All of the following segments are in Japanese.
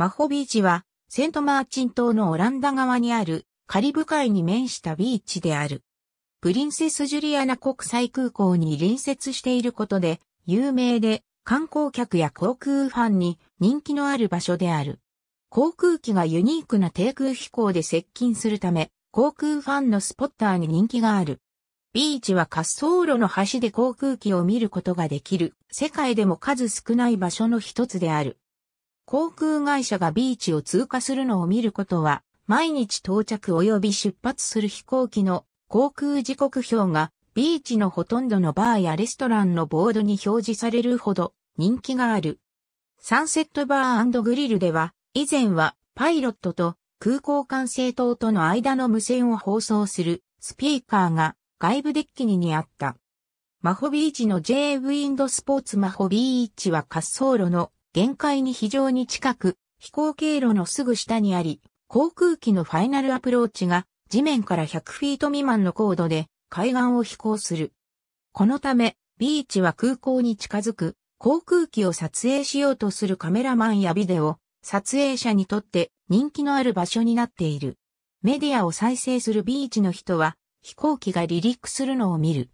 マホビーチは、セントマーチン島のオランダ側にあるカリブ海に面したビーチである。プリンセス・ジュリアナ国際空港に隣接していることで、有名で観光客や航空ファンに人気のある場所である。航空機がユニークな低空飛行で接近するため、航空ファンのスポッターに人気がある。ビーチは滑走路の端で航空機を見ることができる、世界でも数少ない場所の一つである。航空会社がビーチを通過するのを見ることは、毎日到着及び出発する飛行機の航空時刻表がビーチのほとんどのバーやレストランのボードに表示されるほど人気がある。サンセットバーグリルでは以前はパイロットと空港管制塔との間の無線を放送するスピーカーが外部デッキに似合った。マホビーチの J ウィンドスポーツマホビーチは滑走路の限界に非常に近く、飛行経路のすぐ下にあり、航空機のファイナルアプローチが地面から100フィート未満の高度で海岸を飛行する。このため、ビーチは空港に近づく航空機を撮影しようとするカメラマンやビデオ、撮影者にとって人気のある場所になっている。メディアを再生するビーチの人は飛行機が離陸するのを見る。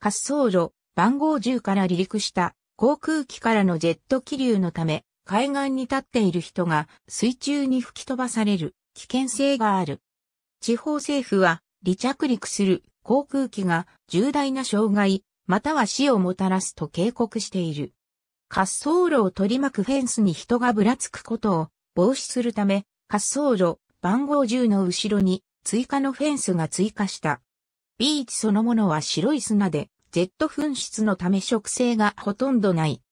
滑走路、番号10から離陸した航空機からのジェット気流のため、海岸に立っている人が水中に吹き飛ばされる危険性がある。地方政府は離着陸する航空機が重大な障害、または死をもたらすと警告している。滑走路を取り巻くフェンスに人がぶらつくことを防止するため、滑走路番号10の後ろに追加のフェンスが追加した。ビーチそのものは白い砂でジェット噴出のため植生がほとんどない。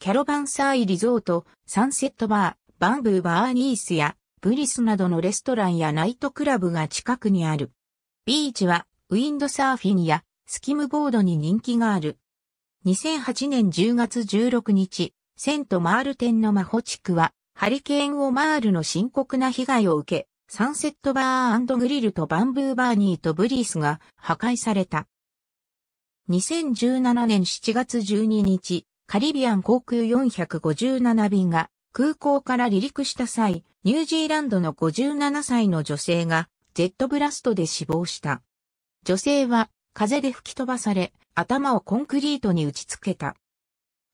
キャロバンサーイリゾート、サンセットバー、バンブーバーニースやブリスなどのレストランやナイトクラブが近くにある。ビーチはウィンドサーフィンやスキムボードに人気がある。2008年10月16日、セントマール店のマホ地区はハリケーンオマールの深刻な被害を受け、サンセットバーグリルとバンブーバーニーとブリースが破壊された。2017年7月12日、カリビアン航空457便が空港から離陸した際、ニュージーランドの57歳の女性がジェットブラストで死亡した。女性は風で吹き飛ばされ、頭をコンクリートに打ちつけた。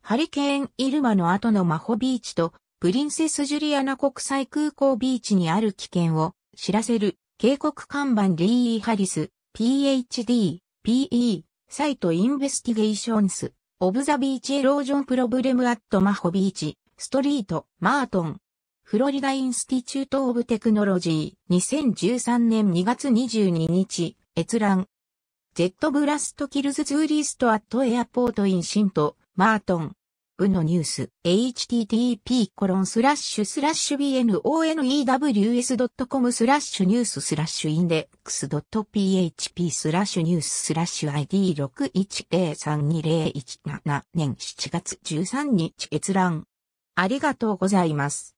ハリケーン・イルマの後のマホビーチとプリンセス・ジュリアナ国際空港ビーチにある危険を知らせる警告看板リー・ハリス、PhD、PE、サイトインベスティゲーションス、オブザビーチエロージョンプロブレムアットマホビーチ、ストリート、マートン。フロリダインスティチュートオブテクノロジー、2013年2月22日、閲覧。ジェットブラストキルズツーリストアットエアポートインシント、マートン。うのニュース、http://bnonews.com スラッシュニューススラッシュインデックス .php スラッシュニューススラッシュ ID61032017 年7月13日閲覧。ありがとうございます。